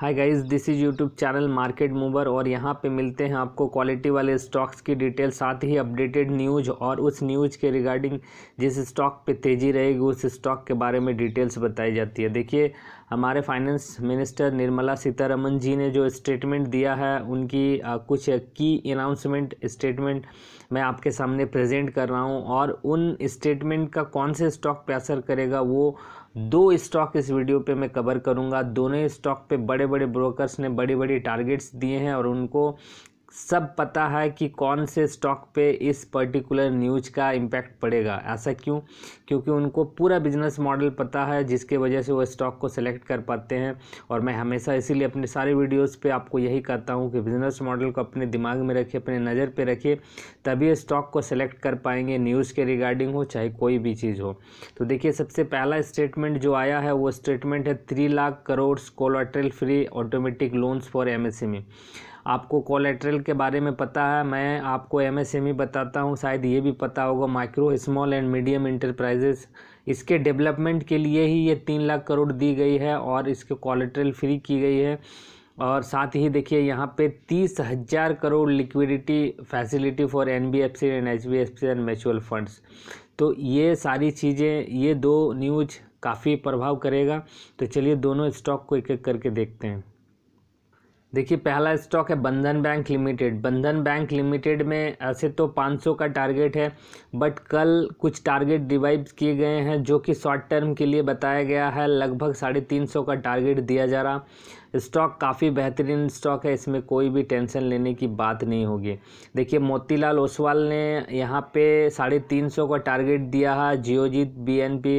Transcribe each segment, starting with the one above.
Hi guys this is YouTube channel Market Mover और यहाँ पे मिलते हैं आपको क्वालिटी वाले स्टॉक्स की डिटेल साथ ही अपडेटेड न्यूज और उस न्यूज के रिगार्डिंग जिस स्टॉक पे तेज़ी रहेगी उस स्टॉक के बारे में डिटेल्स बताई जाती है देखिए हमारे फाइनेंस मिनिस्टर निर्मला सीतारमन जी ने जो स्टेटमेंट दिया है उनकी कुछ की अनाउंसमेंट स्टेटमेंट मैं आपके सामने प्रेजेंट कर रहा हूं और उन स्टेटमेंट का कौन से स्टॉक पे असर करेगा वो दो स्टॉक इस वीडियो पे मैं कवर करूंगा दोनों स्टॉक पे बड़े बड़े ब्रोकर्स ने बड़ी बड़ी टारगेट्स दिए हैं और उनको सब पता है कि कौन से स्टॉक पे इस पर्टिकुलर न्यूज का इम्पैक्ट पड़ेगा ऐसा क्यों क्योंकि उनको पूरा बिजनेस मॉडल पता है जिसके वजह से वो स्टॉक को सिलेक्ट कर पाते हैं और मैं हमेशा इसीलिए अपने सारे वीडियोस पे आपको यही कहता हूँ कि बिज़नेस मॉडल को अपने दिमाग में रखिए अपने नज़र पर रखिए तभी स्टॉक को सिलेक्ट कर पाएंगे न्यूज़ के रिगार्डिंग हो चाहे कोई भी चीज़ हो तो देखिए सबसे पहला स्टेटमेंट जो आया है वो स्टेटमेंट है three lakh crore collateral free automatic loans for M आपको कोलेट्रल के बारे में पता है मैं आपको एमएसएमई e बताता हूँ शायद ये भी पता होगा micro small and medium enterprises इसके डेवलपमेंट के लिए ही ये तीन लाख करोड़ दी गई है और इसके कोलेट्रल फ्री की गई है और साथ ही देखिए यहाँ पे तीस हज़ार crore liquidity facility for N B F C and H B F C and mutual funds तो ये सारी चीज़ें ये दो न्यूज काफ़ी प्रभाव करेगा तो चलिए दोनों स्टॉक को एक एक करके देखते हैं देखिए पहला स्टॉक है Bandhan bank limited Bandhan bank limited में ऐसे तो 500 का टारगेट है बट कल कुछ टारगेट रिवाइव किए गए हैं जो कि शॉर्ट टर्म के लिए बताया गया है लगभग साढ़े तीन सौ का टारगेट दिया जा रहा स्टॉक काफ़ी बेहतरीन स्टॉक है इसमें कोई भी टेंशन लेने की बात नहीं होगी देखिए मोतीलाल ओसवाल ने यहाँ पे साढ़े तीन सौ का टारगेट दिया है जियोजीत बी एन पी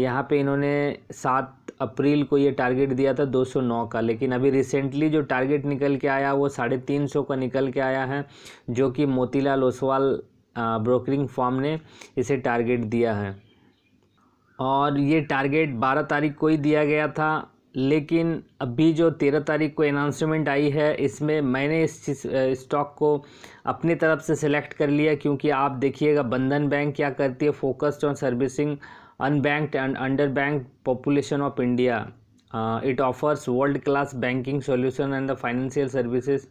यहाँ पर इन्होंने सात अप्रैल को ये टारगेट दिया था 209 का लेकिन अभी रिसेंटली जो टारगेट निकल के आया वो साढ़े तीन सौ का निकल के आया है जो कि मोतीलाल ओसवाल ब्रोकरिंग फॉर्म ने इसे टारगेट दिया है और ये टारगेट 12 तारीख को ही दिया गया था लेकिन अभी जो तेरह तारीख को अनाउंसमेंट आई है इसमें मैंने इस स्टॉक को अपनी तरफ से सेलेक्ट कर लिया क्योंकि आप देखिएगा बंधन बैंक क्या करती है focused on servicing unbanked and underbanked population of India. Uh, it offers world-class banking solution and the financial services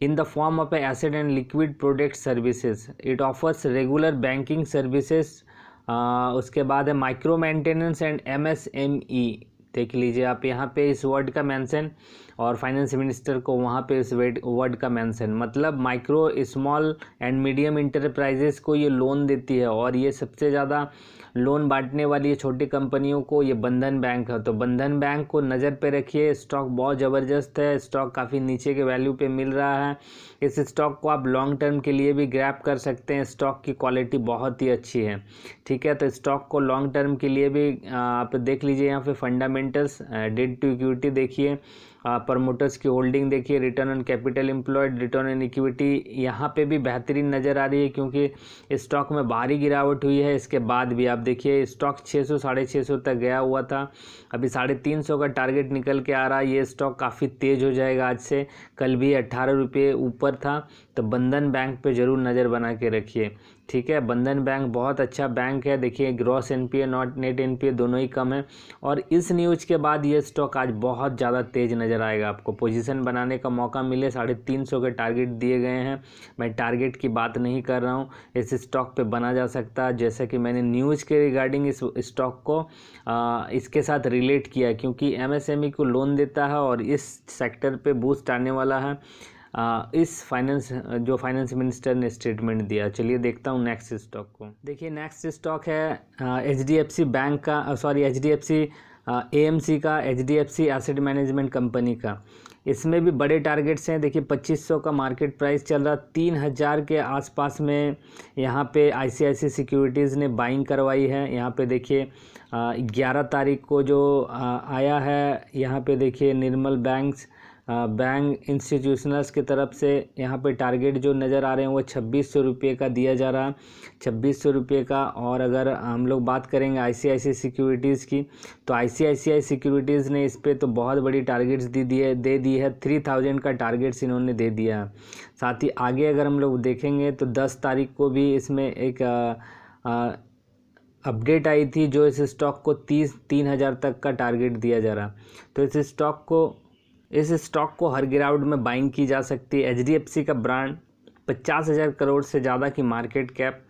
in the form of asset and liquid product services. It offers regular banking services. Uh, उसके बाद है micro maintenance and M S M E देख लीजिए आप यहाँ पे इस word का मेंशन और फाइनेंस मिनिस्टर को वहाँ पे इस वर्ड का मेंशन मतलब micro small and medium enterprises को ये लोन देती है और ये सबसे ज़्यादा लोन बांटने वाली छोटी कंपनियों को ये बंधन बैंक है तो बंधन बैंक को नज़र पे रखिए स्टॉक बहुत ज़बरदस्त है स्टॉक काफ़ी नीचे के वैल्यू पे मिल रहा है इस स्टॉक को आप लॉन्ग टर्म के लिए भी ग्रैप कर सकते हैं स्टॉक की क्वालिटी बहुत ही अच्छी है ठीक है तो स्टॉक को लॉन्ग टर्म के लिए भी आप देख लीजिए यहाँ पे fundament fundamentals debt to equity देखिए प्रमोटर्स uh, की होल्डिंग देखिए return on capital employed return on equity यहाँ पे भी बेहतरीन नज़र आ रही है क्योंकि स्टॉक में भारी गिरावट हुई है इसके बाद भी आप देखिए स्टॉक 600 सौ साढ़े छः तक गया हुआ था अभी साढ़े तीन सौ का टारगेट निकल के आ रहा है ये स्टॉक काफ़ी तेज़ हो जाएगा आज से कल भी अट्ठारह ऊपर था तो बंधन बैंक पर ज़रूर नज़र बना के रखिए ठीक है बंधन बैंक बहुत अच्छा बैंक है देखिए gross N P not net N P दोनों ही कम है और इस न्यूज़ के बाद ये स्टॉक आज बहुत ज़्यादा तेज़ नज़र आएगा आपको पोजीशन बनाने का मौका मिले साढ़े तीन सौ के टारगेट दिए गए हैं मैं टारगेट की बात नहीं कर रहा हूँ इस स्टॉक पे बना जा सकता है जैसे कि मैंने न्यूज़ के रिगार्डिंग इस स्टॉक को आ, इसके साथ रिलेट किया क्योंकि एम e को लोन देता है और इस सेक्टर पर बूस्ट आने वाला है इस फाइनेंस जो फाइनेंस मिनिस्टर ने स्टेटमेंट दिया चलिए देखता हूँ नेक्स्ट स्टॉक को देखिए नेक्स्ट स्टॉक है एच बैंक का sorry H D F C का H D F C asset management company का इसमें भी बड़े टारगेट्स हैं देखिए 2500 का मार्केट प्राइस चल रहा तीन हज़ार के आसपास में यहाँ पे आईसीआईसी सिक्योरिटीज़ ने बाइंग करवाई है यहाँ पे देखिए ग्यारह तारीख को जो आया है यहाँ पे देखिए निर्मल बैंक्स बैंक इंस्टीट्यूशनल्स की तरफ से यहाँ पे टारगेट जो नज़र आ रहे हैं वो छब्बीस सौ रुपये का दिया जा रहा है छब्बीस सौ रुपये का और अगर हम लोग बात करेंगे आईसीआईसी सिक्योरिटीज़ की तो आईसीआईसीआई सिक्योरिटीज़ ने इस पर तो बहुत बड़ी टारगेट्स दी दी है दे दी है थ्री थाउजेंड का टारगेट्स इन्होंने दे दिया है साथ ही आगे अगर हम लोग देखेंगे तो दस तारीख को भी इसमें एक आ, आ, अपडेट आई थी जो इस स्टॉक को तीस तीन हज़ार तक का टारगेट दिया जा रहा तो इस स्टॉक को इस स्टॉक को हर गिरावट में बाइंग की जा सकती है एच का ब्रांड पचास हज़ार करोड़ से ज़्यादा की मार्केट कैप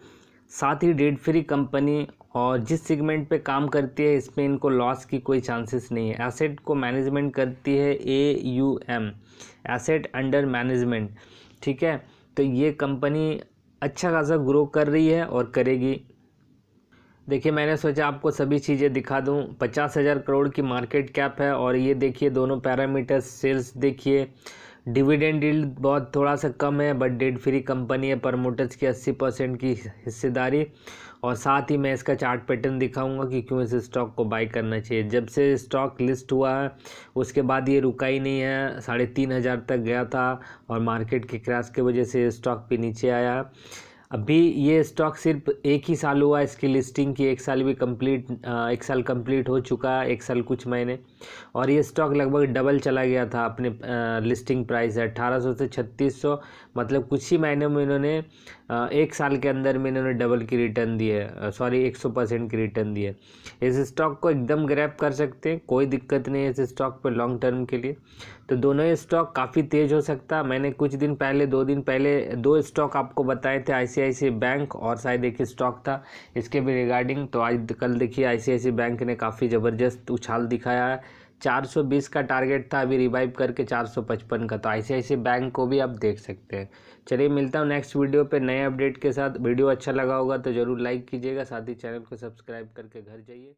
साथ ही डेड फ्री कंपनी और जिस सेगमेंट पे काम करती है इसमें इनको लॉस की कोई चांसेस नहीं है एसेट को मैनेजमेंट करती है A U M asset under management ठीक है तो ये कंपनी अच्छा खासा ग्रो कर रही है और करेगी देखिए मैंने सोचा आपको सभी चीज़ें दिखा दूं पचास हज़ार करोड़ की मार्केट कैप है और ये देखिए दोनों पैरामीटर्स सेल्स देखिए डिविडेंड डील बहुत थोड़ा सा कम है बट डेड फ्री कंपनी है प्रमोटर्स की अस्सी परसेंट की हिस्सेदारी और साथ ही मैं इसका चार्ट पैटर्न दिखाऊंगा कि क्यों इस स्टॉक को बाई करना चाहिए जब से स्टॉक लिस्ट हुआ है उसके बाद ये रुका ही नहीं है साढ़े तीन हज़ार तक गया था और मार्केट के क्रैश की वजह से स्टॉक भी नीचे आया है अभी ये स्टॉक सिर्फ एक ही साल हुआ इसकी लिस्टिंग की एक साल भी कंप्लीट एक साल कंप्लीट हो चुका है एक साल कुछ महीने और ये स्टॉक लगभग डबल चला गया था अपने लिस्टिंग प्राइस है अट्ठारह से छत्तीस मतलब कुछ ही महीने में इन्होंने एक साल के अंदर में इन्होंने डबल की रिटर्न दी है सॉरी एक सौ परसेंट की रिटर्न दी है इस स्टॉक को एकदम ग्रैप कर सकते हैं कोई दिक्कत नहीं है इस स्टॉक पर लॉन्ग टर्म के लिए तो दोनों ही स्टॉक काफ़ी तेज़ हो सकता है मैंने कुछ दिन पहले दो दिन पहले दो स्टॉक आपको बताए थे आईसीआईसी बैंक और शायद एक स्टॉक था इसके भी रिगार्डिंग तो आज कल देखिए आईसीआईसी बैंक ने काफ़ी ज़बरदस्त उछाल दिखाया है 420 का टारगेट था अभी रिवाइव करके 455 का तो आईसीआईसी बैंक को भी आप देख सकते हैं चलिए मिलता हूँ नेक्स्ट वीडियो पे नए अपडेट के साथ वीडियो अच्छा लगा होगा तो ज़रूर लाइक कीजिएगा साथ ही चैनल को सब्सक्राइब करके घर जाइए